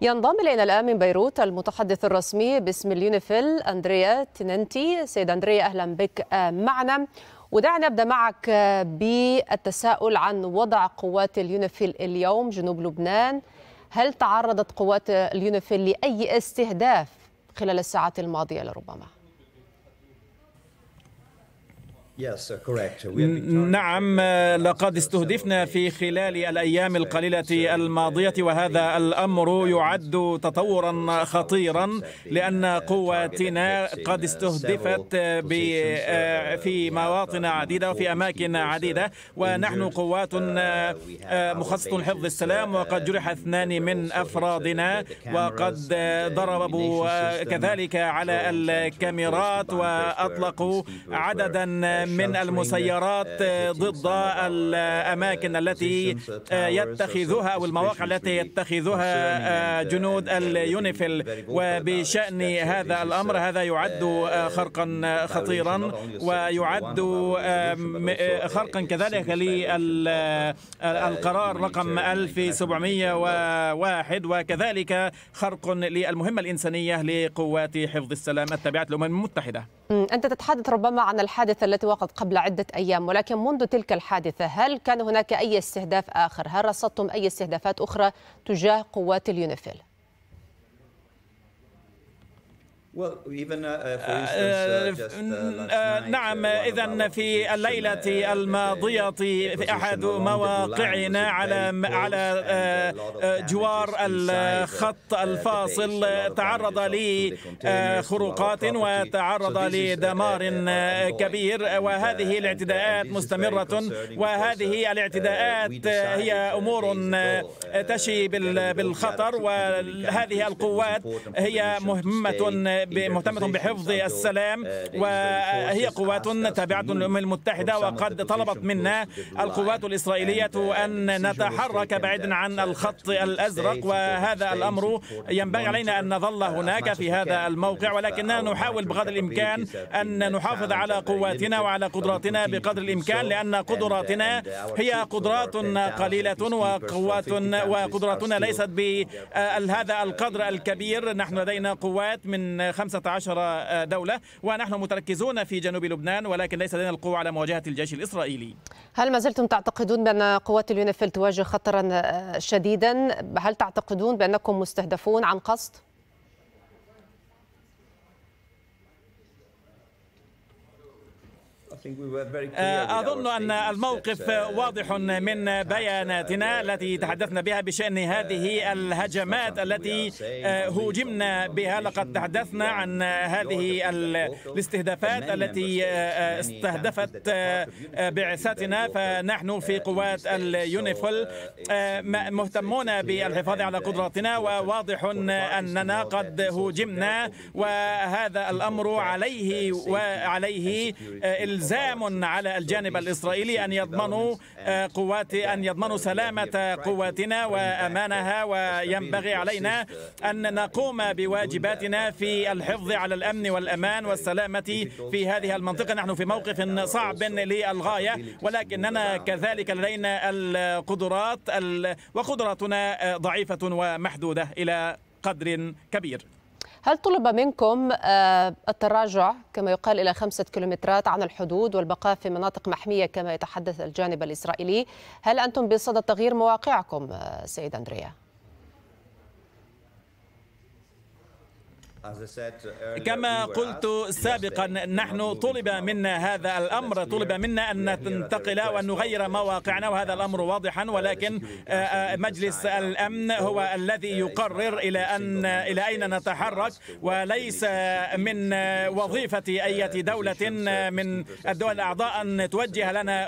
ينضم الينا الان من بيروت المتحدث الرسمي باسم اليونيفيل اندريا تيننتي سيد اندريا اهلا بك آه، معنا ودعنا نبدا معك آه، بالتساؤل عن وضع قوات اليونيفيل اليوم جنوب لبنان هل تعرضت قوات اليونيفيل لاي استهداف خلال الساعات الماضيه لربما؟ نعم لقد استهدفنا في خلال الايام القليله الماضيه وهذا الامر يعد تطورا خطيرا لان قواتنا قد uh, استهدفت آه، uh, في مواطن uh, عديده وفي اماكن عديده ونحن قوات آه، آه، مخصصه لحفظ السلام وقد جرح اثنان من افرادنا وقد ضربوا كذلك على الكاميرات واطلقوا عددا من المسيرات ضد الأماكن التي يتخذها أو المواقع التي يتخذها جنود اليونيفيل وبشأن هذا الأمر هذا يعد خرقا خطيرا ويعد خرقا كذلك للقرار رقم 1701 وكذلك خرق للمهمة الإنسانية لقوات حفظ السلام التابعة للأمم المتحدة أنت تتحدث ربما عن الحادثة التي وقعت قبل عدة أيام ولكن منذ تلك الحادثة هل كان هناك أي استهداف آخر؟ هل رصدتم أي استهدافات أخرى تجاه قوات اليونيفيل؟ نعم إذا في uh, الليلة الماضية في أحد مواقعنا على على uh, آه، آه، جوار uh, الخط الفاصل تعرض لخروقات آه، وتعرض لدمار كبير وهذه الاعتداءات مستمرة وهذه الاعتداءات هي أمور تشي بالخطر وهذه القوات هي مهمة مهتمة بحفظ السلام وهي قوات تابعة للأمم المتحدة وقد طلبت منا القوات الإسرائيلية أن نتحرك بعيدا عن الخط الأزرق وهذا الأمر ينبغي علينا أن نظل هناك في هذا الموقع ولكننا نحاول بقدر الإمكان أن نحافظ على قواتنا وعلى قدراتنا بقدر الإمكان لأن uh, قدراتنا هي قدرات قليلة وقوات وقدراتنا ليست بهذا القدر الكبير نحن لدينا قوات من 15 آه، دولة ونحن متركزون في جنوب لبنان ولكن ليس لدينا القوة على مواجهة الجيش الإسرائيلي هل ما زلتم تعتقدون بأن قوات اليونيفيل تواجه خطرا آه، شديدا هل تعتقدون بأنكم مستهدفون عن قصد؟ آه، أظن أن الموقف uh, واضح uh, من uh, بياناتنا التي تحدثنا بها بشأن هذه الهجمات التي هوجمنا آه، بها لقد تحدثنا عن هذه الاستهدافات التي آه، استهدفت بعثتنا فنحن في قوات اليونيفول مهتمون بالحفاظ على قدراتنا وواضح أننا قد هوجمنا وهذا الأمر عليه وعليه إلزام التزام على الجانب الإسرائيلي أن يضمنوا آه، قوات أن يضمنوا سلامة قواتنا وأمانها وينبغي علينا أن نقوم بواجباتنا في الحفظ على الأمن والأمان والسلامة في هذه المنطقة نحن في موقف صعب للغاية ولكننا كذلك لدينا القدرات وقدراتنا ضعيفة ومحدودة إلى قدر كبير هل طلب منكم آه، التراجع كما يقال إلى خمسة كيلومترات عن الحدود والبقاء في مناطق محمية كما يتحدث الجانب الإسرائيلي هل أنتم بصدد تغيير مواقعكم آه، سيد أندريا؟ كما قلت سابقا نحن طلب منا هذا الامر طلب منا ان ننتقل وان نغير مواقعنا وهذا الامر واضحا uh, ولكن آه، آه، مجلس الامن هو الذي يقرر الى ان الى اين نتحرك وليس من وظيفه uh, اي دوله من الدول الاعضاء ان توجه لنا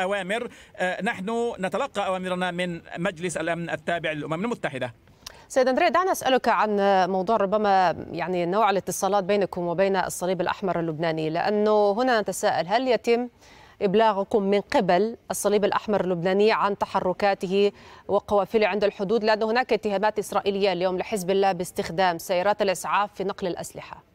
اوامر آه، نحن نتلقى اوامرنا من مجلس الامن التابع للامم المتحده سيد أندريا دعنا أسألك عن موضوع ربما يعني نوع الاتصالات بينكم وبين الصليب الأحمر اللبناني لأنه هنا نتساءل هل يتم إبلاغكم من قبل الصليب الأحمر اللبناني عن تحركاته وقوافله عند الحدود لأن هناك اتهامات إسرائيلية اليوم لحزب الله باستخدام سيارات الإسعاف في نقل الأسلحة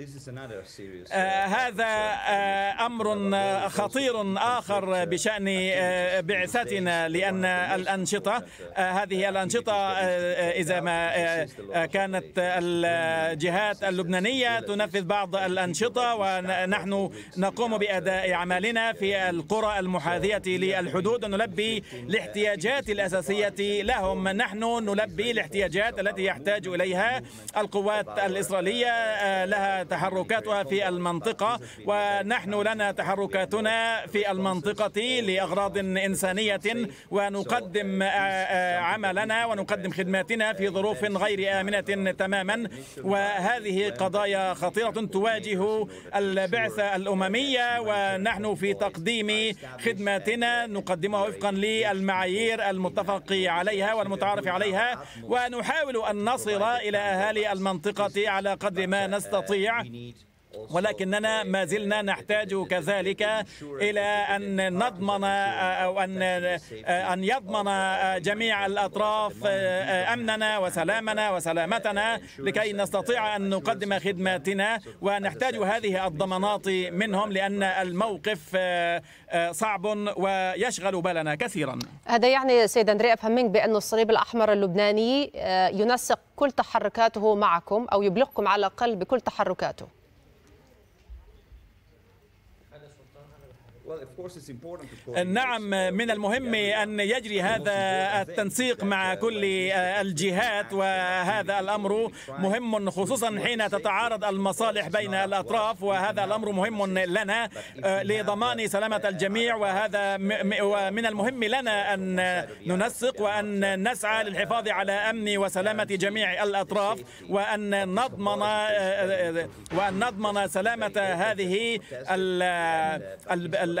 آه، uh, هذا آه، امر خطير اخر بشان بعثتنا uh, آه، لان الانشطه هذه الانشطه اذا ما كانت الجهات اللبنانيه تنفذ بعض الانشطه ونحن نقوم باداء اعمالنا في القرى المحاذيه للحدود ونلبي الاحتياجات الاساسيه لهم نحن نلبي الاحتياجات التي يحتاج اليها القوات uh, الاسرائيليه لها تحركاتها في المنطقة ونحن لنا تحركاتنا في المنطقة لأغراض إنسانية ونقدم آه، آه، عملنا ونقدم خدماتنا في ظروف غير آمنة تماما وهذه قضايا خطيرة تواجه البعثة الأممية ونحن في تقديم خدماتنا نقدمها وفقا للمعايير المتفق عليها والمتعارف عليها ونحاول أن نصل إلى أهالي المنطقة على قدر ما نستطيع you need ولكننا ما زلنا نحتاج كذلك إلى أن نضمن أو أن أن يضمن جميع الأطراف أمننا وسلامنا وسلامتنا لكي نستطيع أن نقدم خدماتنا ونحتاج هذه الضمانات منهم لأن الموقف صعب ويشغل بالنا كثيرا هذا يعني سيد أندري أفهم منك بأن الصليب الأحمر اللبناني ينسق كل تحركاته معكم أو يبلغكم على الأقل بكل تحركاته نعم uh, من المهم أن يجري هذا التنسيق مع كل uh, الجهات وهذا الأمر مهم خصوصا حين تتعارض المصالح بين الأطراف وهذا الأمر مهم لنا uh, لضمان سلامة الجميع وهذا من المهم لنا أن ننسق وأن نسعى للحفاظ على أمن وسلامة جميع الأطراف آه، آه، آه، وأن نضمن وأن نضمن سلامة هذه ال ال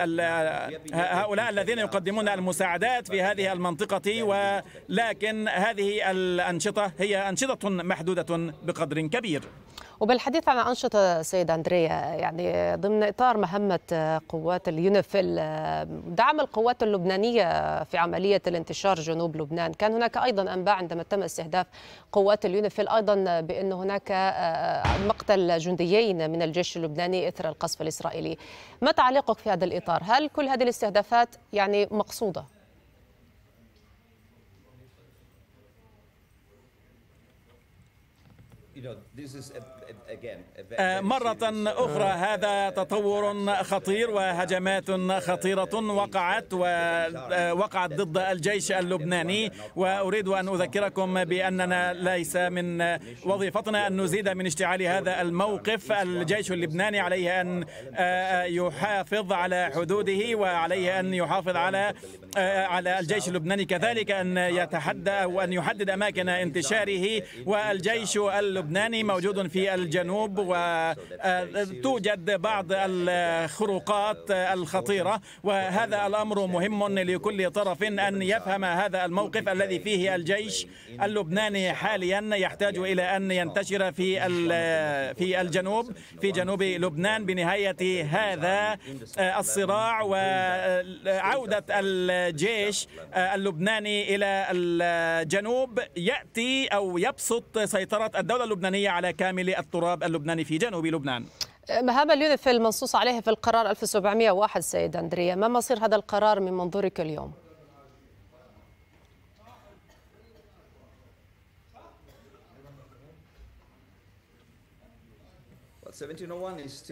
هؤلاء الذين يقدمون المساعدات في هذه المنطقة ولكن هذه الأنشطة هي أنشطة محدودة بقدر كبير وبالحديث عن أنشطة سيد أندريا يعني ضمن إطار مهمة قوات اليونيفيل دعم القوات اللبنانية في عملية الانتشار جنوب لبنان كان هناك أيضا أنباء عندما تم استهداف قوات اليونيفيل أيضا بأن هناك آه، مقتل جنديين من الجيش اللبناني إثر القصف الإسرائيلي ما تعليقك في هذا الإطار هل كل هذه الاستهدافات يعني مقصودة؟ you know, this is a مرة أخرى هذا تطور خطير وهجمات خطيرة وقعت ووقعت ضد الجيش اللبناني وأريد أن أذكركم بأننا ليس من وظيفتنا أن نزيد من اشتعال هذا الموقف الجيش اللبناني عليه أن آه، يحافظ على حدوده وعليه أن يحافظ على آه، على الجيش اللبناني كذلك أن يتحدى وأن يحدد أماكن انتشاره والجيش اللبناني موجود في الجنوب وتوجد آه، بعض الخروقات الخطيرة وهذا الأمر مهم لكل طرف أن يفهم هذا الموقف الذي فيه الجيش اللبناني حاليا يحتاج إلى أن ينتشر في في الجنوب في جنوب لبنان بنهاية هذا آه، الصراع وعودة الجيش آه، اللبناني إلى الجنوب يأتي أو يبسط سيطرة الدولة اللبنانية على كامل التراب اللبناني في جنوب لبنان مهام اليونيفيل المنصوص عليها في القرار 1701 سيد أندريا ما مصير هذا القرار من منظورك اليوم؟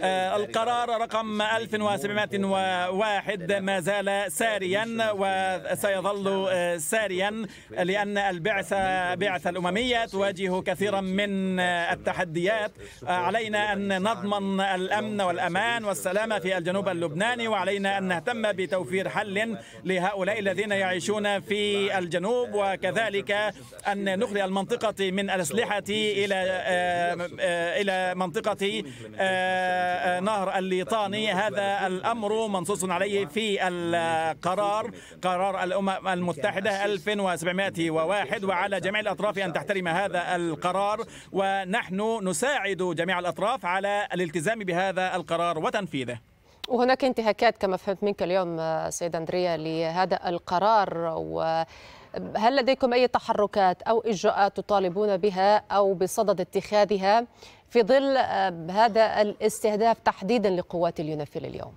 آه، القرار رقم 1701 ما زال ساريا وسيظل آه، ساريا لأن البعثة بعثة الأممية تواجه كثيرا من التحديات علينا أن نضمن الأمن والأمان والسلامة في الجنوب اللبناني وعلينا أن نهتم بتوفير حل لهؤلاء الذين يعيشون في الجنوب وكذلك أن نخلي المنطقة من الأسلحة إلى آه، إلى منطقة آه، آه، نهر الليطاني هذا الأمر منصوص عليه في القرار قرار الأمم المتحدة 1701 وعلى جميع الأطراف أن تحترم هذا القرار ونحن نساعد جميع الأطراف على الالتزام بهذا القرار وتنفيذه وهناك انتهاكات كما فهمت منك اليوم سيد أندريا لهذا القرار و هل لديكم أي تحركات أو إجراءات تطالبون بها أو بصدد اتخاذها في ظل آه، هذا الاستهداف تحديدا لقوات اليونفيل اليوم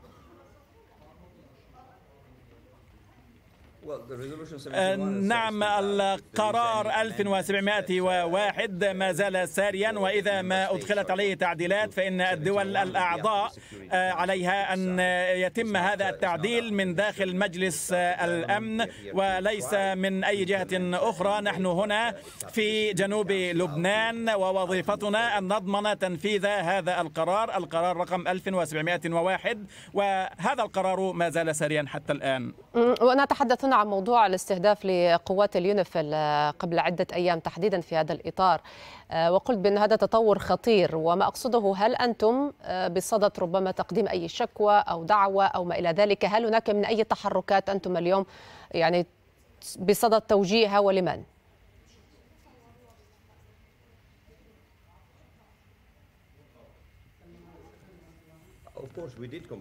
Uh, نعم القرار 1701 ما زال ساريا وإذا ما أدخلت عليه تعديلات فإن الدول الأعضاء آه، عليها أن يتم هذا التعديل من داخل مجلس الأمن وليس من أي جهة أخرى نحن هنا في جنوب لبنان ووظيفتنا أن نضمن تنفيذ هذا القرار القرار رقم 1701 وهذا القرار ما زال ساريا حتى الآن ونتحدث عن عن موضوع الاستهداف لقوات اليونيفل آه، قبل عدة أيام تحديدا في هذا الإطار آه، وقلت بأن هذا تطور خطير وما أقصده هل أنتم آه، بصدد ربما تقديم أي شكوى أو دعوة أو ما إلى ذلك هل هناك من أي تحركات أنتم اليوم يعني بصدد توجيهها ولمن؟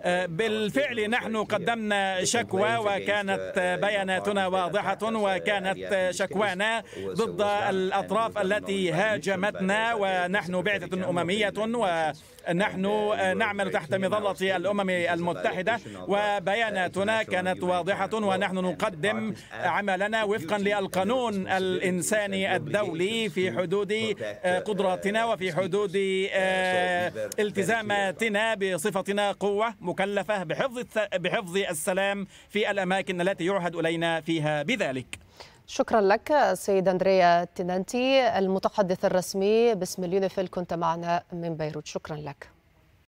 آه، بالفعل نحن قدمنا شكوى وكانت بياناتنا واضحة وكانت شكوانا ضد الأطراف التي هاجمتنا ونحن بعثة أممية و نحن آه، نعمل تحت مظلة الأمم المتحدة وبياناتنا كانت واضحة ونحن نقدم عملنا وفقا للقانون الإنساني الدولي في حدود آه، قدراتنا وفي حدود آه، التزاماتنا بصفتنا قوة مكلفة بحفظ بحفظ السلام في الأماكن التي يعهد إلينا فيها بذلك شكرا لك سيد أندريا تيننتي المتحدث الرسمي باسم اليونيفيل كنت معنا من بيروت شكرا لك